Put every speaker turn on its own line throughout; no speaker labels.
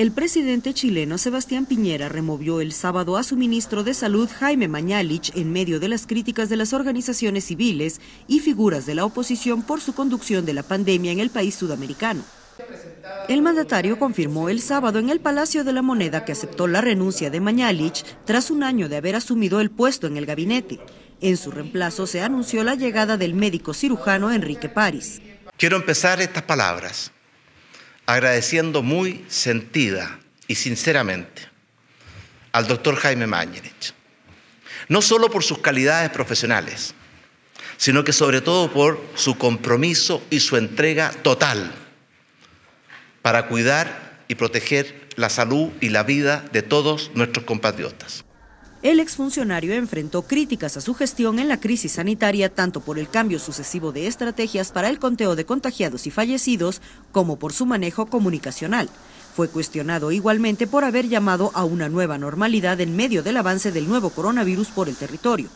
El presidente chileno Sebastián Piñera removió el sábado a su ministro de Salud Jaime Mañalich en medio de las críticas de las organizaciones civiles y figuras de la oposición por su conducción de la pandemia en el país sudamericano. El mandatario confirmó el sábado en el Palacio de la Moneda que aceptó la renuncia de Mañalich tras un año de haber asumido el puesto en el gabinete. En su reemplazo se anunció la llegada del médico cirujano Enrique París.
Quiero empezar estas palabras agradeciendo muy sentida y sinceramente al doctor Jaime Mañerich, no solo por sus calidades profesionales, sino que sobre todo por su compromiso y su entrega total para cuidar y proteger la salud y la vida de todos nuestros compatriotas.
El exfuncionario enfrentó críticas a su gestión en la crisis sanitaria tanto por el cambio sucesivo de estrategias para el conteo de contagiados y fallecidos como por su manejo comunicacional. Fue cuestionado igualmente por haber llamado a una nueva normalidad en medio del avance del nuevo coronavirus por el territorio.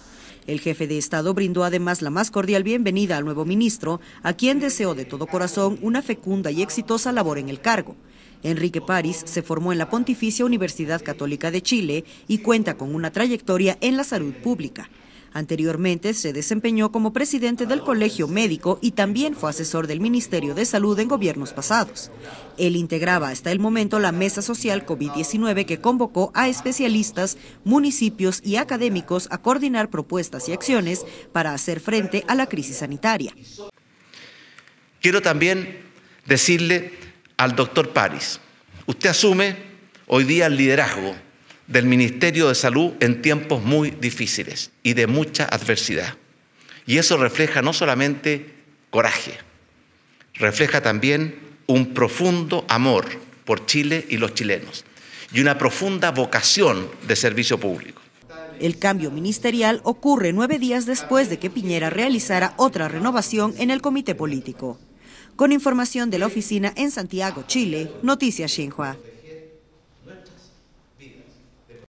El jefe de Estado brindó además la más cordial bienvenida al nuevo ministro, a quien deseó de todo corazón una fecunda y exitosa labor en el cargo. Enrique París se formó en la Pontificia Universidad Católica de Chile y cuenta con una trayectoria en la salud pública. Anteriormente se desempeñó como presidente del Colegio Médico y también fue asesor del Ministerio de Salud en gobiernos pasados. Él integraba hasta el momento la mesa social COVID-19 que convocó a especialistas, municipios y académicos a coordinar propuestas y acciones para hacer frente a la crisis sanitaria.
Quiero también decirle al doctor París, usted asume hoy día el liderazgo del Ministerio de Salud en tiempos muy difíciles y de mucha adversidad. Y eso refleja no solamente coraje, refleja también un profundo amor por Chile y los chilenos y una profunda vocación de servicio público.
El cambio ministerial ocurre nueve días después de que Piñera realizara otra renovación en el comité político. Con información de la oficina en Santiago, Chile, Noticias Xinhua.